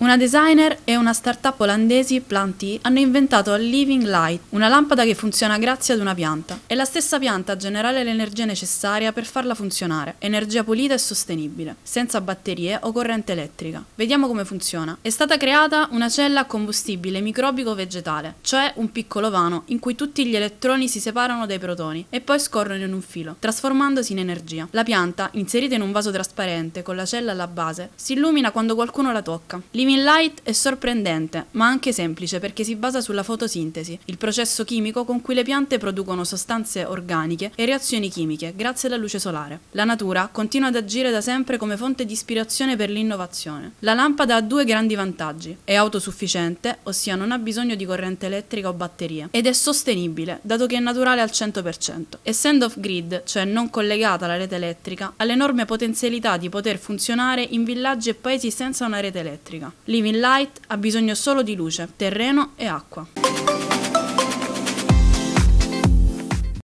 Una designer e una startup olandesi, Planty, hanno inventato il Living Light, una lampada che funziona grazie ad una pianta. È la stessa pianta a generare l'energia necessaria per farla funzionare, energia pulita e sostenibile, senza batterie o corrente elettrica. Vediamo come funziona. È stata creata una cella a combustibile microbico vegetale, cioè un piccolo vano in cui tutti gli elettroni si separano dai protoni e poi scorrono in un filo, trasformandosi in energia. La pianta, inserita in un vaso trasparente con la cella alla base, si illumina quando qualcuno la tocca. Living Green Light è sorprendente, ma anche semplice perché si basa sulla fotosintesi, il processo chimico con cui le piante producono sostanze organiche e reazioni chimiche grazie alla luce solare. La natura continua ad agire da sempre come fonte di ispirazione per l'innovazione. La lampada ha due grandi vantaggi: è autosufficiente, ossia non ha bisogno di corrente elettrica o batterie, ed è sostenibile, dato che è naturale al 100%. Essendo off-grid, cioè non collegata alla rete elettrica, ha l'enorme potenzialità di poter funzionare in villaggi e paesi senza una rete elettrica. Living Light ha bisogno solo di luce, terreno e acqua.